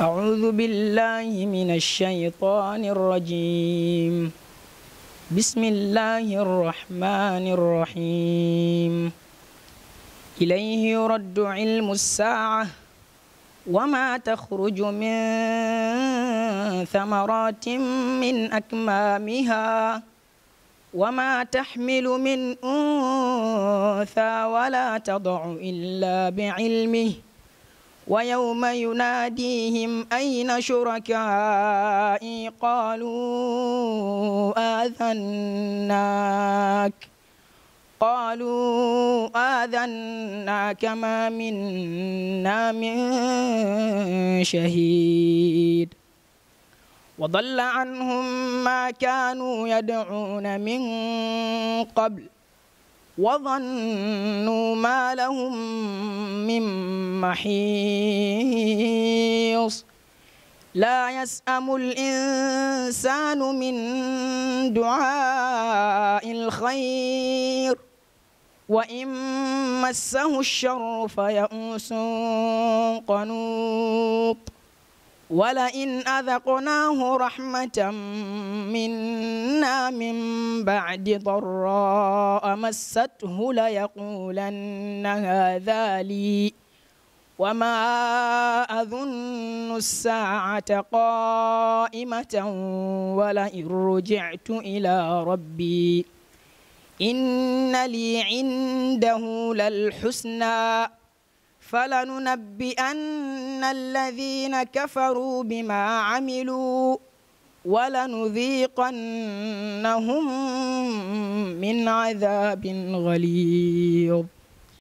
أعوذ بالله من الشيطان الرجيم بسم الله الرحمن الرحيم إليه يرد علم الساعة وما تخرج من ثمرات من أكمامها وما تحمل من أنثى ولا تضع إلا بعلمه ويوم يناديهم أين شركائي قالوا آذناك قالوا آذناك ما منا من شهيد وضل عنهم ما كانوا يدعون من قبل وظنوا ما لهم من محيص لا يسأم الإنسان من دعاء الخير وإن مسه الشر فيئوس قنوط ولئن أذقناه رحمة منا لنا من بعد ضراء مسته ليقولن هذا لي وما أظن الساعة قائمة ولئن رجعت إلى ربي إن لي عنده للحسنى فلننبئن الذين كفروا بما عملوا ولنذيقنهم من عذاب غليظ